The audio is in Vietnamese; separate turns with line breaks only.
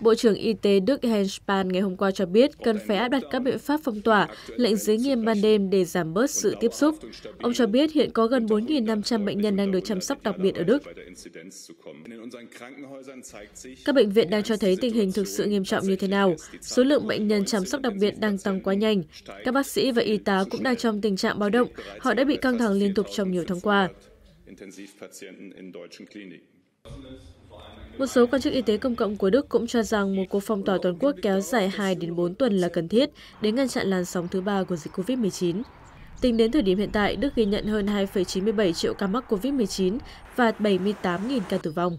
Bộ trưởng Y tế Đức Jens Spahn ngày hôm qua cho biết cần phải áp đặt các biện pháp phong tỏa, lệnh giới nghiêm ban đêm để giảm bớt sự tiếp xúc. Ông cho biết hiện có gần 4.500 bệnh nhân đang được chăm sóc đặc biệt ở Đức.
Các bệnh viện đang cho thấy
tình hình thực sự nghiêm trọng như thế nào. Số lượng bệnh nhân chăm sóc đặc biệt đang tăng quá nhanh. Các bác sĩ và y tá cũng đang trong tình trạng báo động. Họ đã bị căng thẳng liên tục trong nhiều tháng qua. Một số quan chức y tế công cộng của Đức cũng cho rằng một cuộc phong tỏa toàn quốc kéo dài 2 đến 4 tuần là cần thiết để ngăn chặn làn sóng thứ ba của dịch COVID-19. Tính đến thời điểm hiện tại, Đức ghi nhận hơn 2,97 triệu ca mắc COVID-19 và 78.000 ca tử vong.